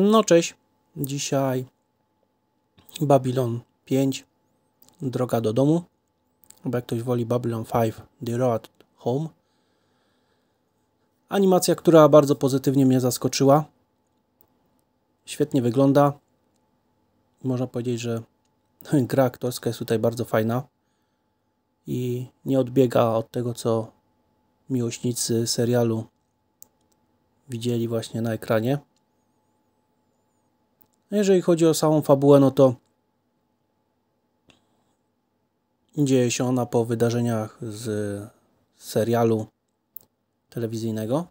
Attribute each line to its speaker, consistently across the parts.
Speaker 1: No cześć, dzisiaj Babylon 5, droga do domu, bo jak ktoś woli Babylon 5, The Road Home. Animacja, która bardzo pozytywnie mnie zaskoczyła. Świetnie wygląda. Można powiedzieć, że gra aktorska jest tutaj bardzo fajna i nie odbiega od tego, co miłośnicy serialu widzieli właśnie na ekranie. No, jeżeli chodzi o samą fabułę, no to dzieje się ona po wydarzeniach z serialu telewizyjnego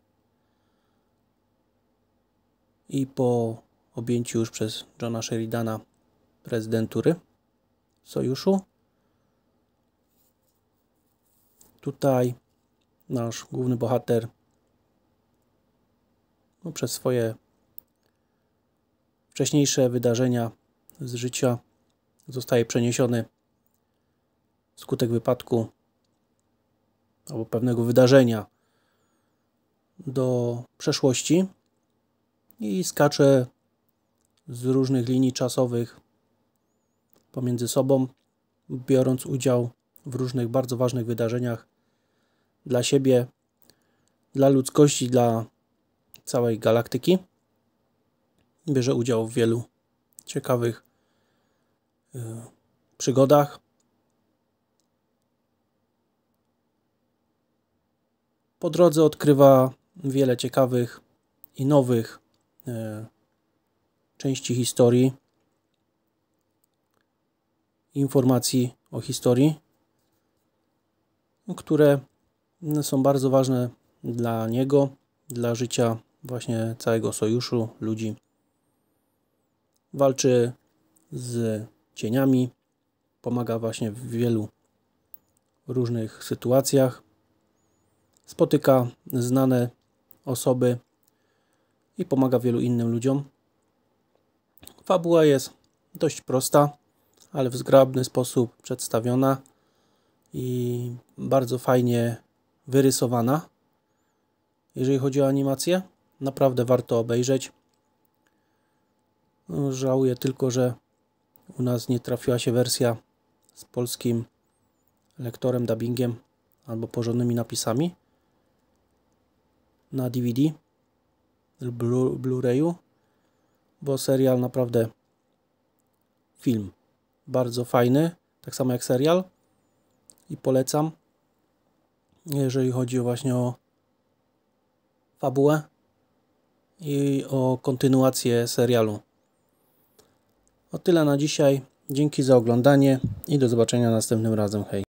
Speaker 1: i po objęciu już przez Johna Sheridana prezydentury sojuszu. Tutaj nasz główny bohater no, przez swoje wcześniejsze wydarzenia z życia. Zostaje przeniesiony skutek wypadku albo pewnego wydarzenia do przeszłości i skacze z różnych linii czasowych pomiędzy sobą, biorąc udział w różnych bardzo ważnych wydarzeniach dla siebie, dla ludzkości, dla całej galaktyki bierze udział w wielu ciekawych e, przygodach. Po drodze odkrywa wiele ciekawych i nowych e, części historii, informacji o historii, które no, są bardzo ważne dla niego, dla życia właśnie całego sojuszu ludzi walczy z cieniami, pomaga właśnie w wielu różnych sytuacjach, spotyka znane osoby i pomaga wielu innym ludziom. Fabuła jest dość prosta, ale w zgrabny sposób przedstawiona i bardzo fajnie wyrysowana. Jeżeli chodzi o animację, naprawdę warto obejrzeć. Żałuję tylko, że u nas nie trafiła się wersja z polskim lektorem, dubbingiem albo porządnymi napisami na DVD lub Blu-rayu, bo serial naprawdę film bardzo fajny, tak samo jak serial i polecam jeżeli chodzi właśnie o fabułę i o kontynuację serialu. O tyle na dzisiaj. Dzięki za oglądanie i do zobaczenia następnym razem. Hej!